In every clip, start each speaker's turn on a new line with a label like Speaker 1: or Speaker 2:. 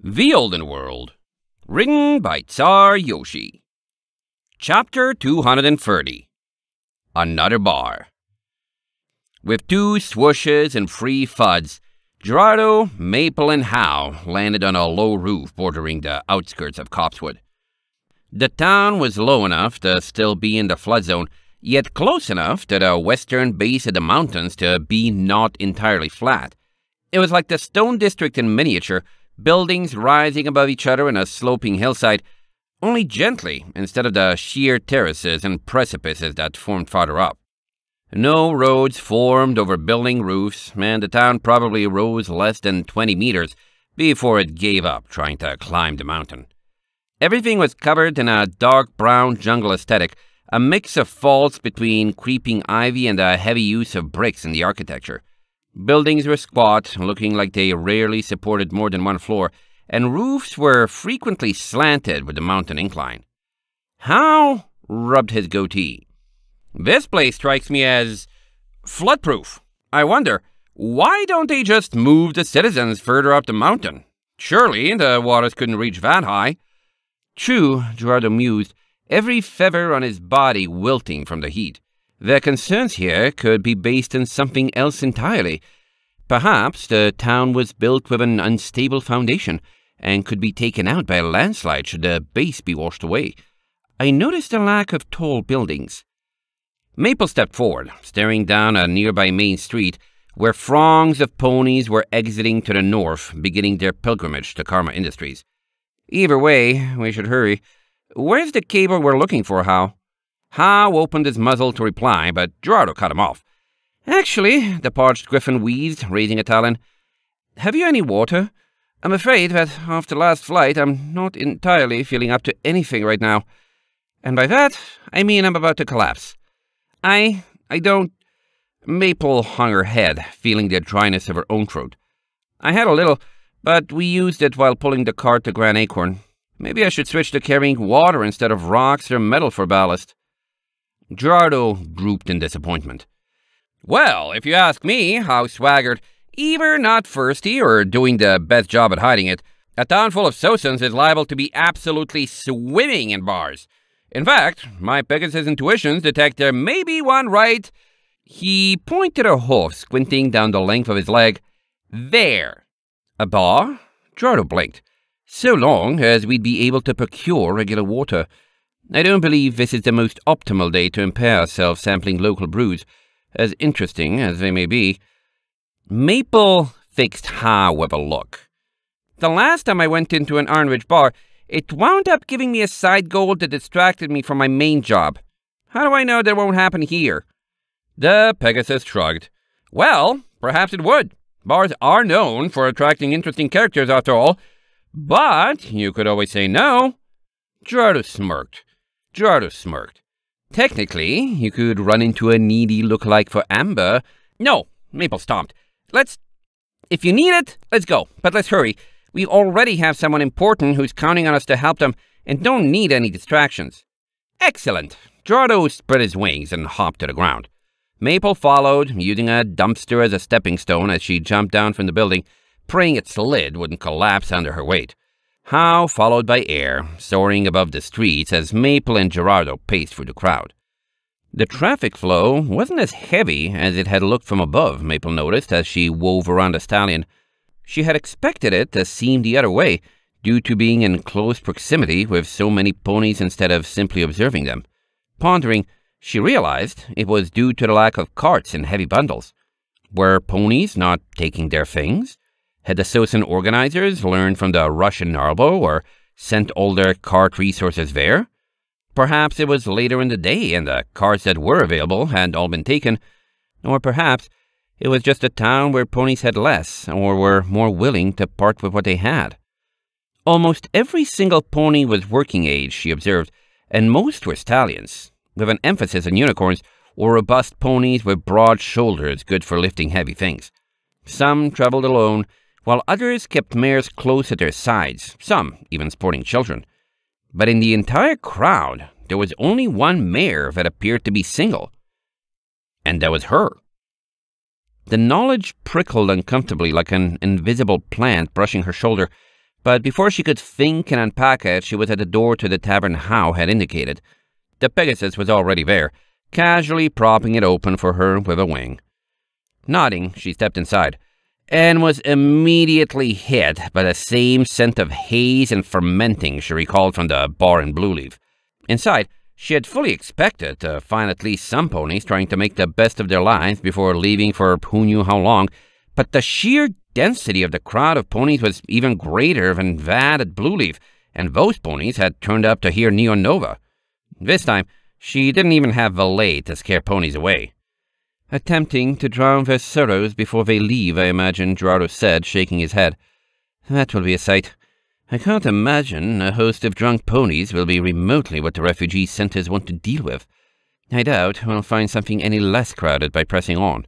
Speaker 1: The Olden World, written by Tsar Yoshi. Chapter 230 Another Bar. With two swooshes and free fuds, Gerardo, Maple, and Howe landed on a low roof bordering the outskirts of Copswood. The town was low enough to still be in the flood zone, yet close enough to the western base of the mountains to be not entirely flat. It was like the stone district in miniature, buildings rising above each other in a sloping hillside, only gently instead of the sheer terraces and precipices that formed farther up. No roads formed over building roofs, and the town probably rose less than 20 meters before it gave up trying to climb the mountain. Everything was covered in a dark brown jungle aesthetic, a mix of faults between creeping ivy and a heavy use of bricks in the architecture. Buildings were squat, looking like they rarely supported more than one floor, and roofs were frequently slanted with the mountain incline. How rubbed his goatee. This place strikes me as floodproof. I wonder, why don't they just move the citizens further up the mountain? Surely the waters couldn't reach that high. True, Gerardo mused, every feather on his body wilting from the heat. Their concerns here could be based on something else entirely, Perhaps the town was built with an unstable foundation and could be taken out by a landslide should the base be washed away. I noticed a lack of tall buildings. Maple stepped forward, staring down a nearby main street where throngs of ponies were exiting to the north, beginning their pilgrimage to Karma Industries. Either way, we should hurry. Where's the cable we're looking for, Hal? Hal opened his muzzle to reply, but Gerardo cut him off. Actually, the parched griffin wheezed, raising a talon, have you any water? I'm afraid that after last flight I'm not entirely feeling up to anything right now. And by that, I mean I'm about to collapse. I... I don't... Maple hung her head, feeling the dryness of her own throat. I had a little, but we used it while pulling the cart to Grand Acorn. Maybe I should switch to carrying water instead of rocks or metal for ballast. Gerardo drooped in disappointment. Well, if you ask me, how swaggered, either not thirsty or doing the best job at hiding it, a town full of Sosans is liable to be absolutely swimming in bars. In fact, my Pegasus intuitions detect there may be one right. He pointed a hoof, squinting down the length of his leg. There. A bar? Gerardo blinked. So long as we'd be able to procure regular water. I don't believe this is the most optimal day to impair ourselves sampling local brews as interesting as they may be, maple fixed high with a look. The last time I went into an Arnridge bar, it wound up giving me a side goal that distracted me from my main job. How do I know that won't happen here? The Pegasus shrugged. Well, perhaps it would. Bars are known for attracting interesting characters, after all. But you could always say no. Gerda smirked. Gerda smirked. Technically, you could run into a needy lookalike for Amber. No, Maple stomped. Let's... If you need it, let's go, but let's hurry. We already have someone important who's counting on us to help them and don't need any distractions. Excellent. Giordo spread his wings and hopped to the ground. Maple followed, using a dumpster as a stepping stone as she jumped down from the building, praying its lid wouldn't collapse under her weight. Howe followed by Air, soaring above the streets as Maple and Gerardo paced through the crowd. The traffic flow wasn't as heavy as it had looked from above, Maple noticed as she wove around the stallion. She had expected it to seem the other way, due to being in close proximity with so many ponies instead of simply observing them. Pondering, she realized it was due to the lack of carts and heavy bundles. Were ponies not taking their things? Had the Sosin organizers learned from the Russian Narbo or sent all their cart resources there? Perhaps it was later in the day and the carts that were available had all been taken, or perhaps it was just a town where ponies had less or were more willing to part with what they had. Almost every single pony was working age, she observed, and most were stallions, with an emphasis on unicorns or robust ponies with broad shoulders good for lifting heavy things. Some traveled alone, while others kept mares close at their sides, some even sporting children. But in the entire crowd, there was only one mare that appeared to be single, and that was her. The knowledge prickled uncomfortably like an invisible plant brushing her shoulder, but before she could think and unpack it, she was at the door to the tavern Howe had indicated. The Pegasus was already there, casually propping it open for her with a wing. Nodding, she stepped inside and was immediately hit by the same scent of haze and fermenting she recalled from the bar in Blue Leaf. Inside, she had fully expected to find at least some ponies trying to make the best of their lives before leaving for who knew how long, but the sheer density of the crowd of ponies was even greater than that at Blue Leaf, and those ponies had turned up to hear Neon Nova. This time, she didn't even have valet to scare ponies away attempting to drown their sorrows before they leave, I imagine, Gerardo said, shaking his head. That will be a sight. I can't imagine a host of drunk ponies will be remotely what the refugee centers want to deal with. I doubt we'll find something any less crowded by pressing on.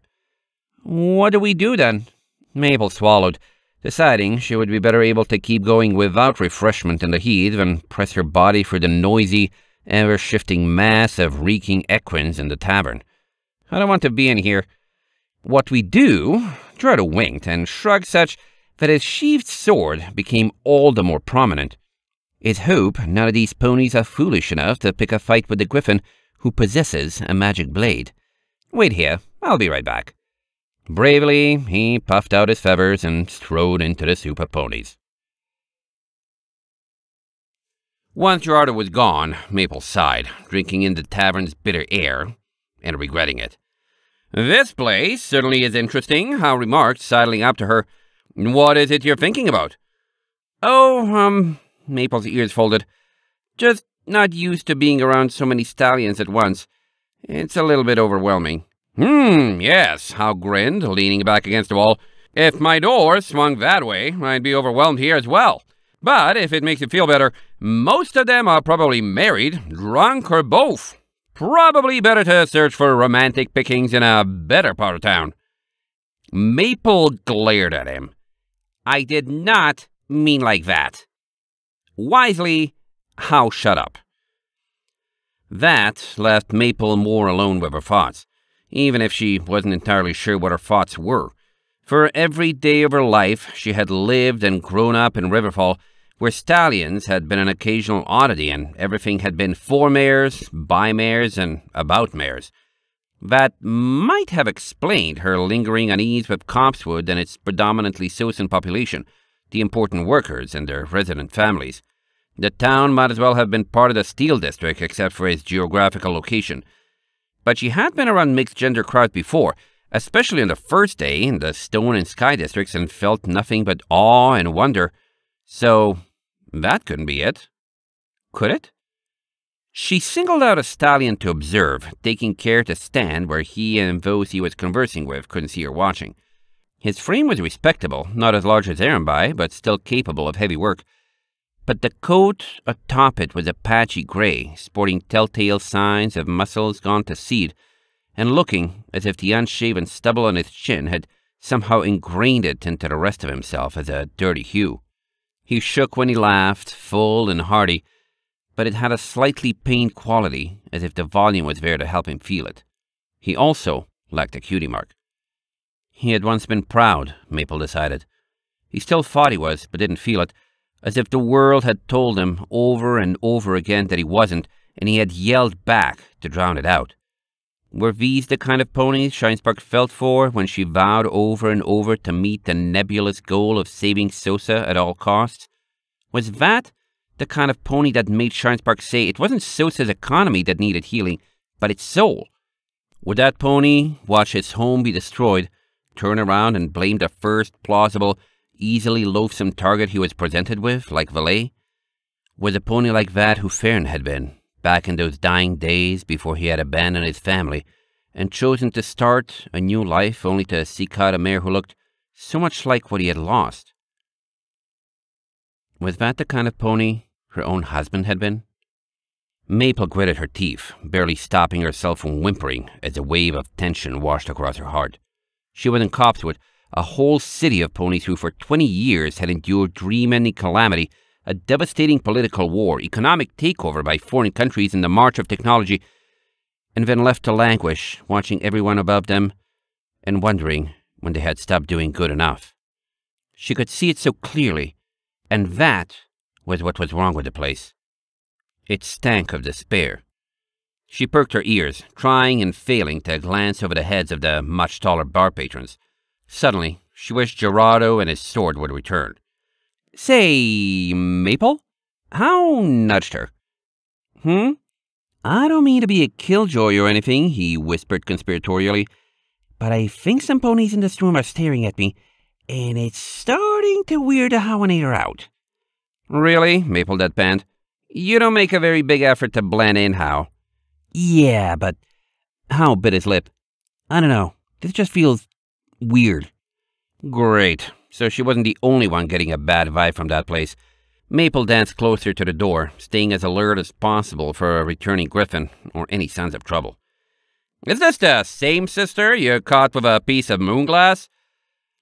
Speaker 1: What do we do then? Mabel swallowed, deciding she would be better able to keep going without refreshment in the heat than press her body through the noisy, ever-shifting mass of reeking equines in the tavern. I don't want to be in here. What we do, Gerda winked and shrugged such that his sheathed sword became all the more prominent. It's hope none of these ponies are foolish enough to pick a fight with the griffin who possesses a magic blade. Wait here, I'll be right back. Bravely, he puffed out his feathers and strode into the super ponies. Once Gerardo was gone, Maple sighed, drinking in the tavern's bitter air, and regretting it. This place certainly is interesting, Hal remarked, sidling up to her. What is it you're thinking about? Oh, um, Maple's ears folded. Just not used to being around so many stallions at once. It's a little bit overwhelming. Hmm, yes, Hal grinned, leaning back against the wall. If my door swung that way, I'd be overwhelmed here as well. But if it makes you feel better, most of them are probably married, drunk, or both probably better to search for romantic pickings in a better part of town. Maple glared at him. I did not mean like that. Wisely, how? shut up. That left Maple more alone with her thoughts, even if she wasn't entirely sure what her thoughts were. For every day of her life, she had lived and grown up in Riverfall where stallions had been an occasional oddity and everything had been for mares, by mares, and about mares. That might have explained her lingering unease with Copswood and its predominantly Susan population, the important workers and their resident families. The town might as well have been part of the Steel District except for its geographical location. But she had been around mixed-gender crowds before, especially on the first day in the Stone and Sky districts and felt nothing but awe and wonder. So that couldn't be it. Could it? She singled out a stallion to observe, taking care to stand where he and those he was conversing with couldn't see her watching. His frame was respectable, not as large as Arambai, but still capable of heavy work. But the coat atop it was a patchy gray, sporting telltale signs of muscles gone to seed, and looking as if the unshaven stubble on his chin had somehow ingrained it into the rest of himself as a dirty hue. He shook when he laughed, full and hearty, but it had a slightly pained quality, as if the volume was there to help him feel it. He also lacked a cutie mark. He had once been proud, Maple decided. He still thought he was, but didn't feel it, as if the world had told him over and over again that he wasn't, and he had yelled back to drown it out. Were these the kind of ponies Shinespark felt for when she vowed over and over to meet the nebulous goal of saving Sosa at all costs? Was that the kind of pony that made Shinespark say it wasn't Sosa's economy that needed healing, but its soul? Would that pony watch its home be destroyed, turn around and blame the first plausible, easily loathsome target he was presented with, like Valet? Was a pony like that who Farron had been? back in those dying days before he had abandoned his family and chosen to start a new life only to seek out a mare who looked so much like what he had lost. Was that the kind of pony her own husband had been? Maple gritted her teeth, barely stopping herself from whimpering as a wave of tension washed across her heart. She was in Copswood, a whole city of ponies who for 20 years had endured dream-ending calamity a devastating political war, economic takeover by foreign countries in the march of technology, and then left to languish, watching everyone above them and wondering when they had stopped doing good enough. She could see it so clearly, and that was what was wrong with the place. It stank of despair. She perked her ears, trying and failing to glance over the heads of the much taller bar patrons. Suddenly, she wished Gerardo and his sword would return. Say, Maple, how nudged her? Hmm? I don't mean to be a killjoy or anything, he whispered conspiratorially, but I think some ponies in this room are staring at me, and it's starting to weird the Howinator out. Really? Maple Deadpanned. You don't make a very big effort to blend in, How. Yeah, but How bit his lip. I don't know. This just feels weird. Great, so she wasn't the only one getting a bad vibe from that place. Maple danced closer to the door, staying as alert as possible for a returning griffin or any signs of trouble. Is this the same sister you caught with a piece of moonglass?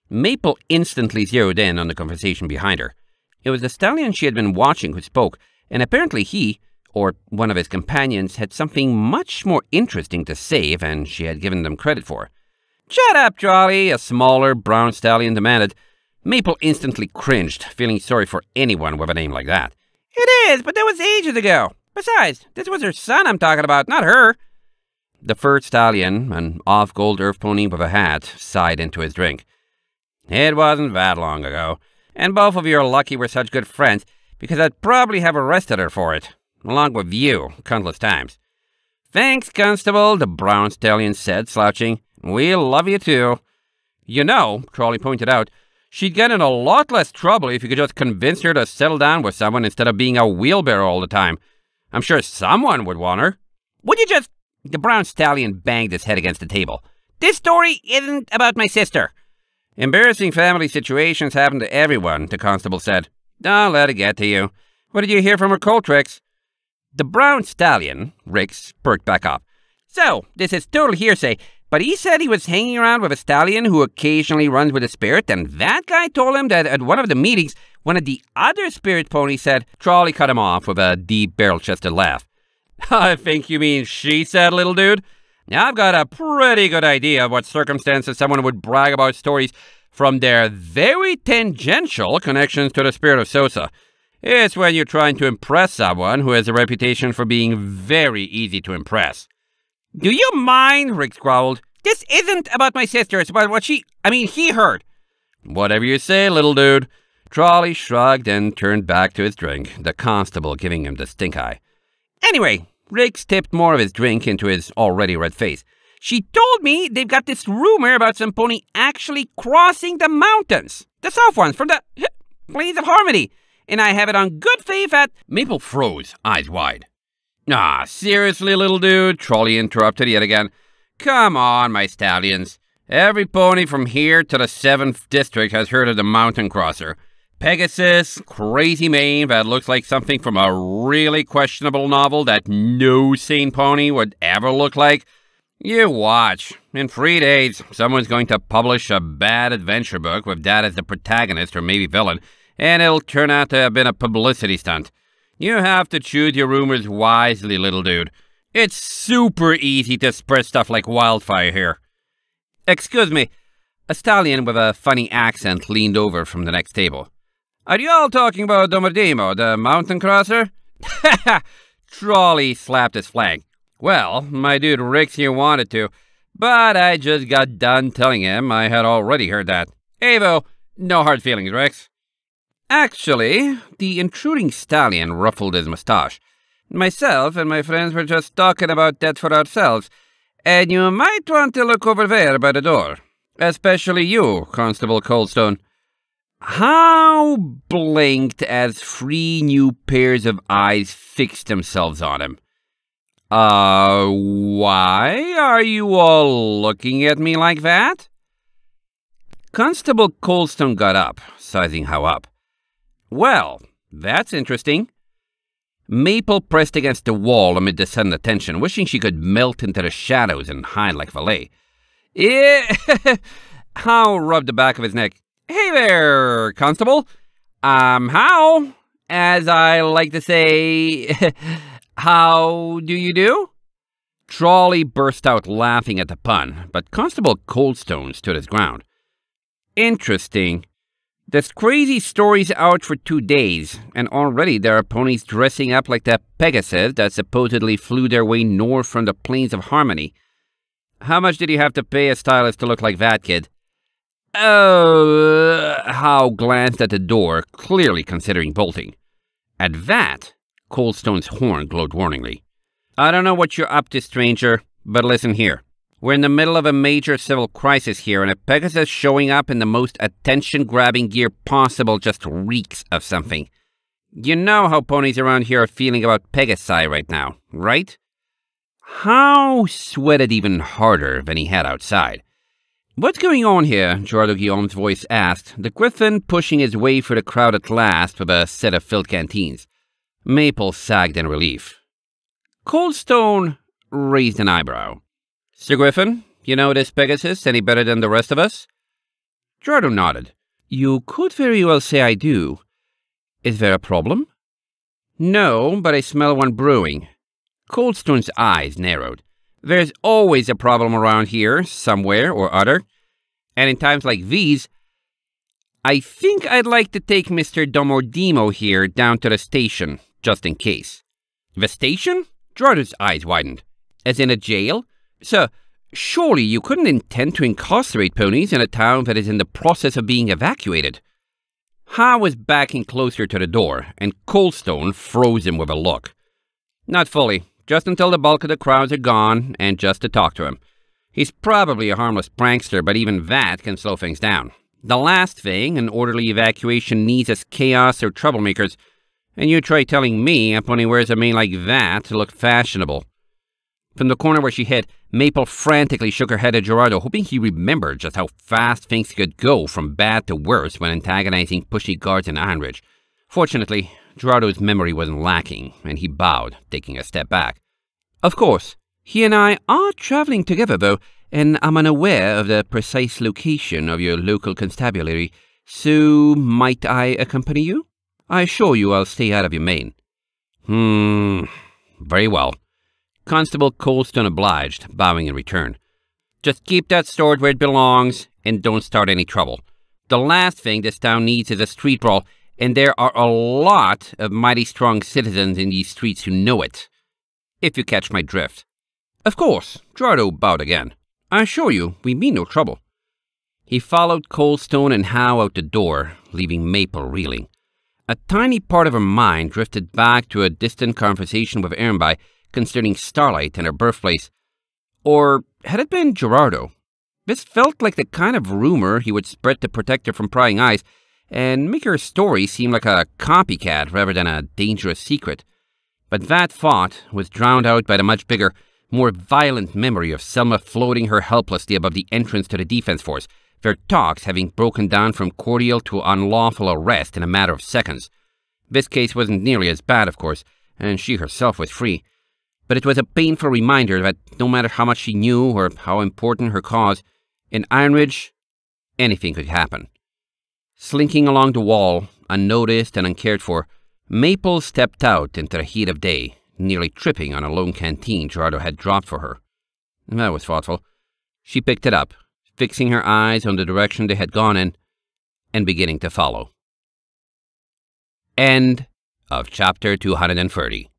Speaker 1: Maple instantly zeroed in on the conversation behind her. It was the stallion she had been watching who spoke, and apparently he, or one of his companions, had something much more interesting to say than she had given them credit for. Shut up, Jolly, a smaller brown stallion demanded. Maple instantly cringed, feeling sorry for anyone with a name like that. It is, but that was ages ago. Besides, this was her son I'm talking about, not her. The fur stallion, an off-gold earth pony with a hat, sighed into his drink. It wasn't that long ago, and both of you are lucky we're such good friends, because I'd probably have arrested her for it, along with you, countless times. Thanks, Constable, the brown stallion said, slouching. We love you too. You know, Crawley pointed out, She'd get in a lot less trouble if you could just convince her to settle down with someone instead of being a wheelbarrow all the time. I'm sure someone would want her. Would you just... The brown stallion banged his head against the table. This story isn't about my sister. Embarrassing family situations happen to everyone, the constable said. Don't let it get to you. What did you hear from her Coltrix? The brown stallion, Ricks, perked back up. So, this is total hearsay. But he said he was hanging around with a stallion who occasionally runs with a spirit, and that guy told him that at one of the meetings, one of the other spirit ponies said, Charlie cut him off with a deep barrel chested laugh. I think you mean she said, little dude? Now I've got a pretty good idea of what circumstances someone would brag about stories from their very tangential connections to the spirit of Sosa. It's when you're trying to impress someone who has a reputation for being very easy to impress. Do you mind? Rick growled. This isn't about my sister, it's about what she, I mean, he heard. Whatever you say, little dude. Trolley shrugged and turned back to his drink, the constable giving him the stink eye. Anyway, Riggs tipped more of his drink into his already red face. She told me they've got this rumor about some pony actually crossing the mountains. The south ones from the Plains of Harmony. And I have it on good faith at... Maple froze, eyes wide. Ah, seriously, little dude, Trolley interrupted yet again. Come on, my stallions. Every pony from here to the 7th district has heard of the mountain crosser. Pegasus, crazy mane that looks like something from a really questionable novel that no sane pony would ever look like. You watch. In three days, someone's going to publish a bad adventure book with that as the protagonist or maybe villain, and it'll turn out to have been a publicity stunt. You have to choose your rumors wisely, little dude. It's super easy to spread stuff like wildfire here. Excuse me. A stallion with a funny accent leaned over from the next table. Are you all talking about Domodemo, the mountain crosser? Ha ha! Trolley slapped his flag. Well, my dude Rick's here wanted to, but I just got done telling him I had already heard that. Avo, no hard feelings, Rex. Actually, the intruding stallion ruffled his mustache. Myself and my friends were just talking about that for ourselves, and you might want to look over there by the door. Especially you, Constable Coldstone. How blinked as three new pairs of eyes fixed themselves on him. Uh, why are you all looking at me like that? Constable Coldstone got up, sizing how up. Well, that's interesting. Maple pressed against the wall amid the sudden attention, wishing she could melt into the shadows and hide like Valet. Eh, How rubbed the back of his neck. Hey there, Constable. I'm as I like to say. How do you do? Trolley burst out laughing at the pun, but Constable Coldstone stood his ground. Interesting. This crazy story's out for two days, and already there are ponies dressing up like the Pegasus that supposedly flew their way north from the Plains of Harmony. How much did you have to pay a stylist to look like that kid? Oh, Hal glanced at the door, clearly considering bolting. At that, Coldstone's horn glowed warningly. I don't know what you're up to, stranger, but listen here. We're in the middle of a major civil crisis here, and a Pegasus showing up in the most attention grabbing gear possible just reeks of something. You know how ponies around here are feeling about Pegasi right now, right? How sweated even harder than he had outside. What's going on here? Gerardo Guillaume's voice asked, the griffin pushing his way through the crowd at last with a set of filled canteens. Maple sagged in relief. Coldstone raised an eyebrow. Sir Griffin, you know this Pegasus any better than the rest of us? Jordan nodded. You could very well say I do. Is there a problem? No, but I smell one brewing. Coldstone's eyes narrowed. There's always a problem around here, somewhere or other. And in times like these, I think I'd like to take Mr. Domordimo here down to the station, just in case. The station? Jordan's eyes widened. As in a jail? Sir, surely you couldn't intend to incarcerate ponies in a town that is in the process of being evacuated. Ha was backing closer to the door, and Coldstone froze him with a look. Not fully, just until the bulk of the crowds are gone, and just to talk to him. He's probably a harmless prankster, but even that can slow things down. The last thing an orderly evacuation needs is chaos or troublemakers, and you try telling me a pony wears a mane like that to look fashionable. From the corner where she hid, Maple frantically shook her head at Gerardo, hoping he remembered just how fast things could go from bad to worse when antagonizing pushy guards in Ironridge. Fortunately, Gerardo's memory wasn't lacking, and he bowed, taking a step back. Of course, he and I are traveling together, though, and I'm unaware of the precise location of your local constabulary, so might I accompany you? I assure you I'll stay out of your mane. Hmm, very well. Constable Coldstone obliged, bowing in return. Just keep that sword where it belongs and don't start any trouble. The last thing this town needs is a street brawl, and there are a lot of mighty strong citizens in these streets who know it. If you catch my drift. Of course, Gerardo bowed again. I assure you, we mean no trouble. He followed Coldstone and Howe out the door, leaving Maple reeling. A tiny part of her mind drifted back to a distant conversation with Irnby, concerning Starlight and her birthplace. Or had it been Gerardo? This felt like the kind of rumor he would spread to protect her from prying eyes and make her story seem like a copycat rather than a dangerous secret. But that thought was drowned out by the much bigger, more violent memory of Selma floating her helplessly above the entrance to the defense force, their talks having broken down from cordial to unlawful arrest in a matter of seconds. This case wasn't nearly as bad, of course, and she herself was free, but it was a painful reminder that no matter how much she knew or how important her cause, in Iron Ridge, anything could happen. Slinking along the wall, unnoticed and uncared for, Maple stepped out into the heat of day, nearly tripping on a lone canteen Gerardo had dropped for her. That was thoughtful. She picked it up, fixing her eyes on the direction they had gone in, and beginning to follow. End of chapter 230.